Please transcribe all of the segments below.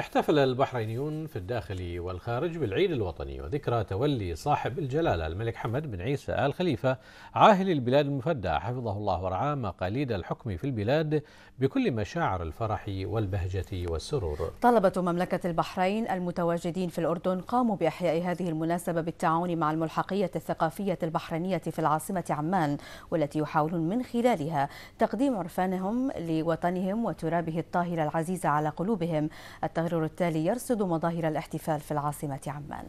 احتفل البحرينيون في الداخل والخارج بالعيد الوطني وذكرى تولي صاحب الجلالة الملك حمد بن عيسى آل خليفة عاهل البلاد المفدى حفظه الله ورعاه مقاليد الحكم في البلاد بكل مشاعر الفرح والبهجة والسرور طلبة مملكة البحرين المتواجدين في الأردن قاموا بإحياء هذه المناسبة بالتعاون مع الملحقية الثقافية البحرينية في العاصمة عمان والتي يحاولون من خلالها تقديم عرفانهم لوطنهم وترابه الطاهر العزيز على قلوبهم التغ... المستمر التالي يرصد مظاهر الاحتفال في العاصمة عمان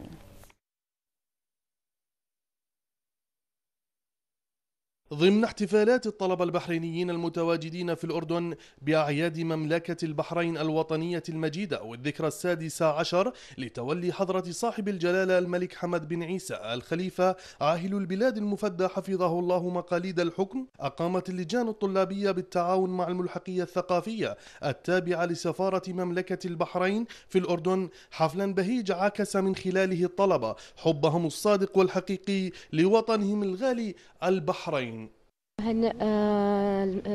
ضمن احتفالات الطلبة البحرينيين المتواجدين في الأردن بأعياد مملكة البحرين الوطنية المجيدة والذكرى السادسة عشر لتولي حضرة صاحب الجلالة الملك حمد بن عيسى الخليفة عاهل البلاد المفدى حفظه الله مقاليد الحكم أقامت اللجان الطلابية بالتعاون مع الملحقية الثقافية التابعة لسفارة مملكة البحرين في الأردن حفلا بهيج عكس من خلاله الطلبة حبهم الصادق والحقيقي لوطنهم الغالي البحرين أهنئ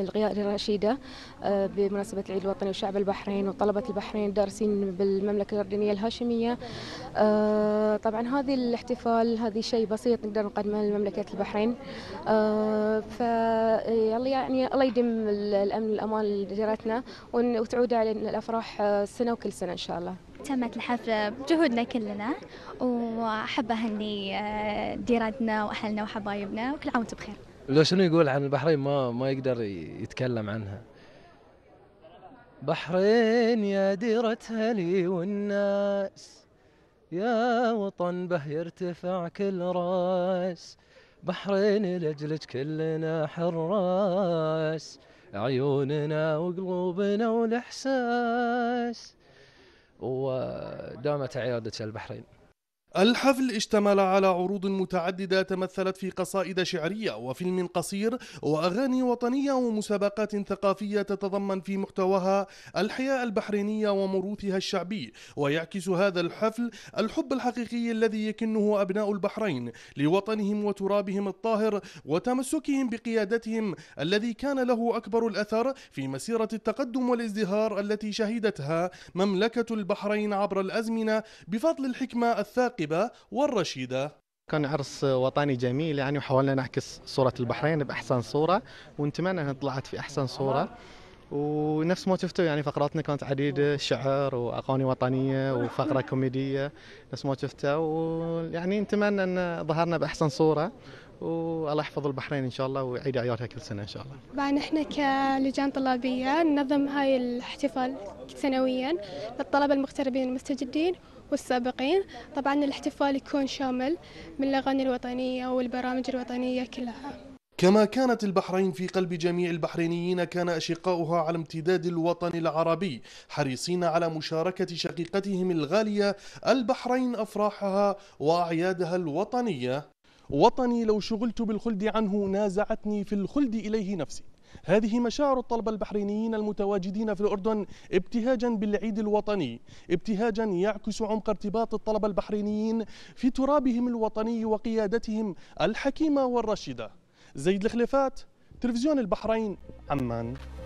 الغيار الرشيدة آه، بمناسبة العيد الوطني وشعب البحرين وطلبة البحرين الدارسين بالمملكة الأردنية الهاشمية آه، طبعا هذه الاحتفال هذه شيء بسيط نقدر نقدمه لمملكة البحرين آه، فيلا يعني الله يدم الأمن والأمان لجيرتنا وتعود علينا الأفراح السنة وكل سنة إن شاء الله تمت الحفلة بجهودنا كلنا وأحب أهني ديرتنا وأهلنا وحبايبنا وكل عام وانتم بخير لو شنو يقول عن البحرين ما ما يقدر يتكلم عنها بحرين يا ديرتها لي والناس يا وطن به يرتفع كل راس بحرين لأجلك كلنا حراس عيوننا وقلوبنا والإحساس ودامت عيادة البحرين الحفل اشتمل على عروض متعددة تمثلت في قصائد شعرية وفيلم قصير وأغاني وطنية ومسابقات ثقافية تتضمن في محتواها الحياة البحرينية وموروثها الشعبي ويعكس هذا الحفل الحب الحقيقي الذي يكنه أبناء البحرين لوطنهم وترابهم الطاهر وتمسكهم بقيادتهم الذي كان له أكبر الأثر في مسيرة التقدم والازدهار التي شهدتها مملكة البحرين عبر الأزمنة بفضل الحكمة الثاقبة الراقبة والرشيدة كان عرس وطني جميل يعني وحاولنا نعكس صورة البحرين بأحسن صورة ونتمنى أنها طلعت في أحسن صورة ونفس ما شفتوا يعني فقراتنا كانت عديدة شعر وأغاني وطنية وفقرة كوميدية نفس ما شفتوا ويعني نتمنى أن ظهرنا بأحسن صورة والله يحفظ البحرين ان شاء الله ويعيد اعيادها كل سنه ان شاء الله. طبعا احنا كلجان طلابيه ننظم هاي الاحتفال سنويا للطلبه المغتربين المستجدين والسابقين، طبعا الاحتفال يكون شامل من الاغاني الوطنيه والبرامج الوطنيه كلها. كما كانت البحرين في قلب جميع البحرينيين كان أشقاؤها على امتداد الوطن العربي حريصين على مشاركة شقيقتهم الغالية البحرين أفراحها وأعيادها الوطنية وطني لو شغلت بالخلد عنه نازعتني في الخلد إليه نفسي هذه مشاعر الطلبة البحرينيين المتواجدين في الأردن ابتهاجا بالعيد الوطني ابتهاجا يعكس عمق ارتباط الطلبة البحرينيين في ترابهم الوطني وقيادتهم الحكيمة والرشيدة زيد الخليفات تلفزيون البحرين عمان